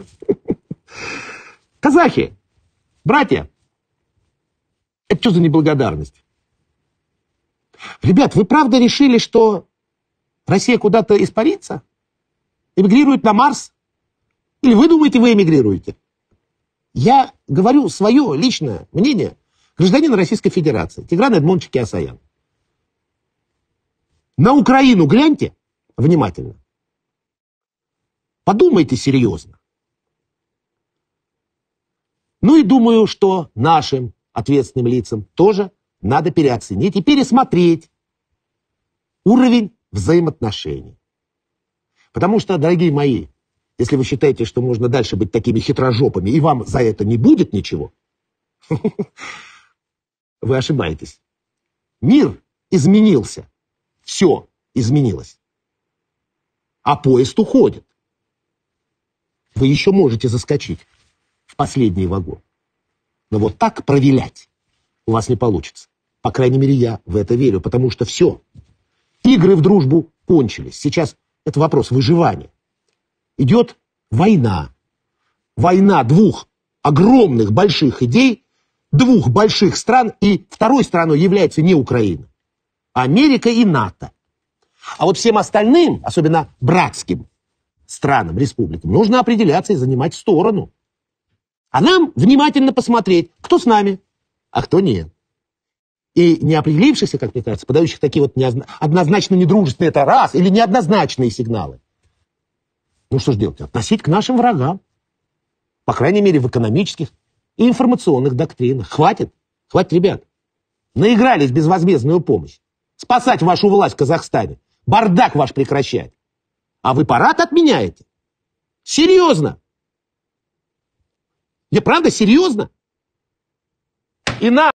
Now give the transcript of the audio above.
Казахи, братья, это что за неблагодарность? Ребят, вы правда решили, что Россия куда-то испарится? Эмигрирует на Марс? Или вы думаете, вы эмигрируете? Я говорю свое личное мнение гражданин Российской Федерации, Тигран Эдмонович Киасаян. На Украину гляньте внимательно. Подумайте серьезно. Ну и думаю, что нашим ответственным лицам тоже надо переоценить и пересмотреть уровень взаимоотношений. Потому что, дорогие мои, если вы считаете, что можно дальше быть такими хитрожопами, и вам за это не будет ничего, вы ошибаетесь. Мир изменился. Все изменилось. А поезд уходит. Вы еще можете заскочить последний вагон. Но вот так провилять у вас не получится. По крайней мере, я в это верю, потому что все. Игры в дружбу кончились. Сейчас это вопрос выживания. Идет война. Война двух огромных больших идей, двух больших стран, и второй страной является не Украина, а Америка и НАТО. А вот всем остальным, особенно братским странам, республикам, нужно определяться и занимать сторону а нам внимательно посмотреть, кто с нами, а кто нет. И неопределившихся, как мне кажется, подающих такие вот неозна... однозначно недружественные, это раз, или неоднозначные сигналы. Ну что ж делать? Относить к нашим врагам. По крайней мере, в экономических и информационных доктринах. Хватит, хватит, ребят. Наигрались безвозмездную помощь. Спасать вашу власть в Казахстане. Бардак ваш прекращать. А вы парад отменяете? Серьезно? Не правда серьезно? И на.